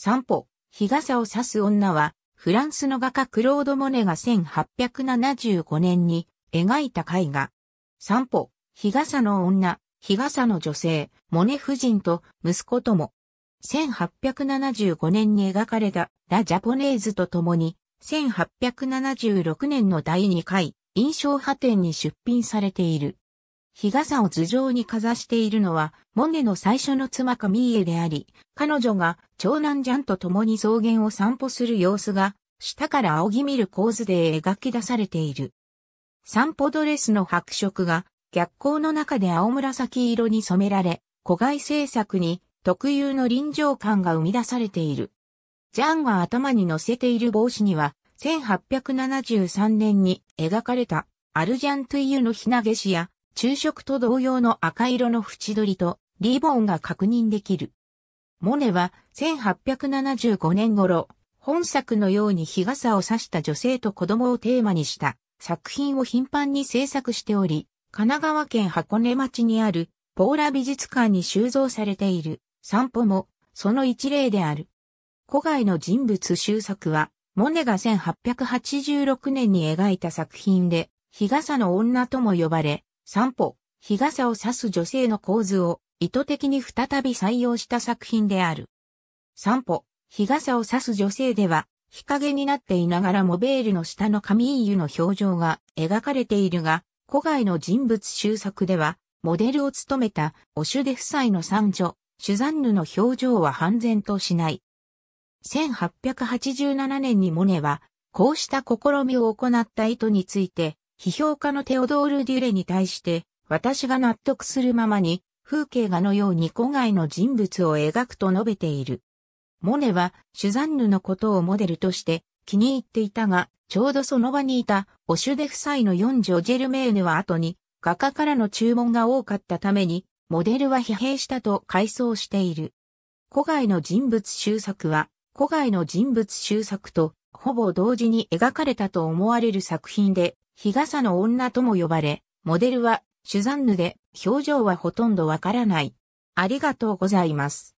散歩、日傘を差す女は、フランスの画家クロード・モネが1875年に描いた絵画。散歩、日傘の女、日傘の女性、モネ夫人と息子とも。1875年に描かれたラ・ジャポネーズと共に、1876年の第2回印象派展に出品されている。日傘を頭上にかざしているのは、モネの最初の妻カミーエであり、彼女が長男ジャンと共に草原を散歩する様子が、下から仰ぎ見る構図で描き出されている。散歩ドレスの白色が、逆光の中で青紫色に染められ、古外制作に特有の臨場感が生み出されている。ジャンが頭に乗せている帽子には、1873年に描かれたアルジャントゥイユのひなげしや昼食と同様の赤色の縁取りとリボンが確認できる。モネは1875年頃、本作のように日傘を差した女性と子供をテーマにした作品を頻繁に制作しており、神奈川県箱根町にあるポーラ美術館に収蔵されている散歩もその一例である。古外の人物収作は、モネが1886年に描いた作品で、日傘の女とも呼ばれ、散歩、日傘を差す女性の構図を意図的に再び採用した作品である。散歩、日傘を差す女性では、日陰になっていながらモベールの下の髪湯の表情が描かれているが、古外の人物収作では、モデルを務めたオシュデ夫妻の三女、シュザンヌの表情は半然としない。1887年にモネは、こうした試みを行った意図について、批評家のテオドール・デュレに対して、私が納得するままに、風景画のように古外の人物を描くと述べている。モネは、シュザンヌのことをモデルとして気に入っていたが、ちょうどその場にいたオシュデ夫妻の四女ジェルメーヌは後に、画家からの注文が多かったために、モデルは疲弊したと回想している。古外の人物修作は、古外の人物修作と、ほぼ同時に描かれたと思われる作品で、日傘の女とも呼ばれ、モデルは、シュザンヌで、表情はほとんどわからない。ありがとうございます。